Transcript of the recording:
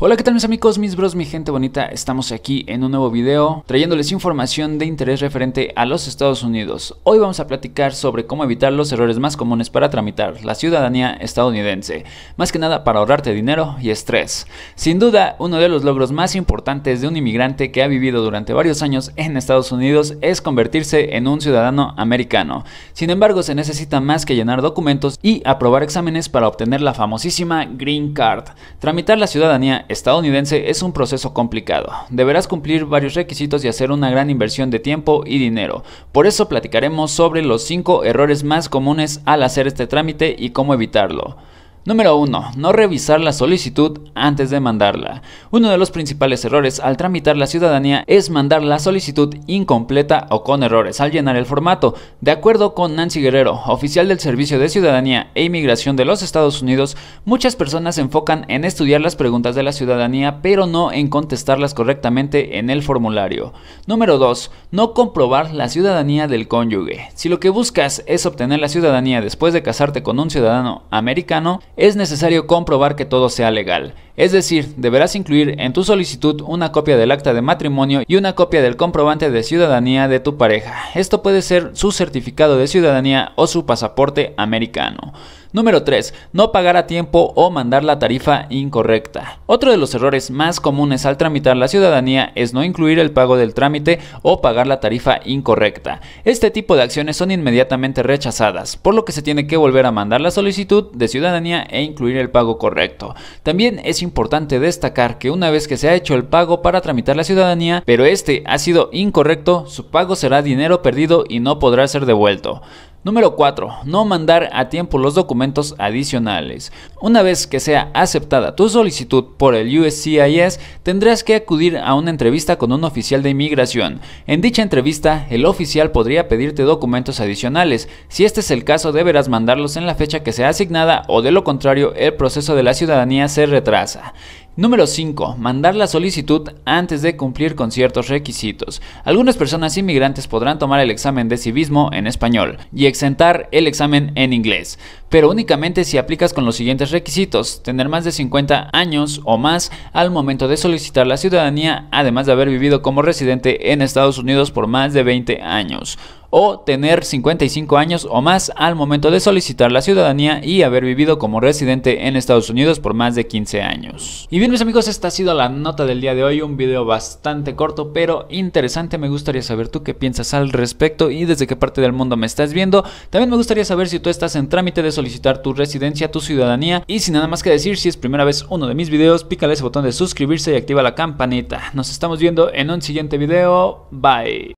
Hola, ¿qué tal mis amigos, mis bros, mi gente bonita? Estamos aquí en un nuevo video trayéndoles información de interés referente a los Estados Unidos. Hoy vamos a platicar sobre cómo evitar los errores más comunes para tramitar la ciudadanía estadounidense, más que nada para ahorrarte dinero y estrés. Sin duda, uno de los logros más importantes de un inmigrante que ha vivido durante varios años en Estados Unidos es convertirse en un ciudadano americano. Sin embargo, se necesita más que llenar documentos y aprobar exámenes para obtener la famosísima Green Card. Tramitar la ciudadanía estadounidense es un proceso complicado. Deberás cumplir varios requisitos y hacer una gran inversión de tiempo y dinero. Por eso platicaremos sobre los 5 errores más comunes al hacer este trámite y cómo evitarlo. Número 1. No revisar la solicitud antes de mandarla. Uno de los principales errores al tramitar la ciudadanía es mandar la solicitud incompleta o con errores al llenar el formato. De acuerdo con Nancy Guerrero, oficial del Servicio de Ciudadanía e Inmigración de los Estados Unidos, muchas personas se enfocan en estudiar las preguntas de la ciudadanía pero no en contestarlas correctamente en el formulario. Número 2. No comprobar la ciudadanía del cónyuge. Si lo que buscas es obtener la ciudadanía después de casarte con un ciudadano americano, es necesario comprobar que todo sea legal. Es decir, deberás incluir en tu solicitud una copia del acta de matrimonio y una copia del comprobante de ciudadanía de tu pareja. Esto puede ser su certificado de ciudadanía o su pasaporte americano. Número 3. No pagar a tiempo o mandar la tarifa incorrecta. Otro de los errores más comunes al tramitar la ciudadanía es no incluir el pago del trámite o pagar la tarifa incorrecta. Este tipo de acciones son inmediatamente rechazadas, por lo que se tiene que volver a mandar la solicitud de ciudadanía e incluir el pago correcto. También es importante destacar que una vez que se ha hecho el pago para tramitar la ciudadanía, pero este ha sido incorrecto, su pago será dinero perdido y no podrá ser devuelto. Número 4. No mandar a tiempo los documentos adicionales. Una vez que sea aceptada tu solicitud por el USCIS, tendrás que acudir a una entrevista con un oficial de inmigración. En dicha entrevista, el oficial podría pedirte documentos adicionales. Si este es el caso, deberás mandarlos en la fecha que sea asignada o de lo contrario, el proceso de la ciudadanía se retrasa. Número 5. Mandar la solicitud antes de cumplir con ciertos requisitos. Algunas personas inmigrantes podrán tomar el examen de civismo en español y exentar el examen en inglés pero únicamente si aplicas con los siguientes requisitos, tener más de 50 años o más al momento de solicitar la ciudadanía, además de haber vivido como residente en Estados Unidos por más de 20 años o tener 55 años o más al momento de solicitar la ciudadanía y haber vivido como residente en Estados Unidos por más de 15 años. Y bien mis amigos, esta ha sido la nota del día de hoy, un video bastante corto pero interesante, me gustaría saber tú qué piensas al respecto y desde qué parte del mundo me estás viendo. También me gustaría saber si tú estás en trámite de solicitar tu residencia, tu ciudadanía. Y sin nada más que decir, si es primera vez uno de mis videos, pícale ese botón de suscribirse y activa la campanita. Nos estamos viendo en un siguiente video. Bye.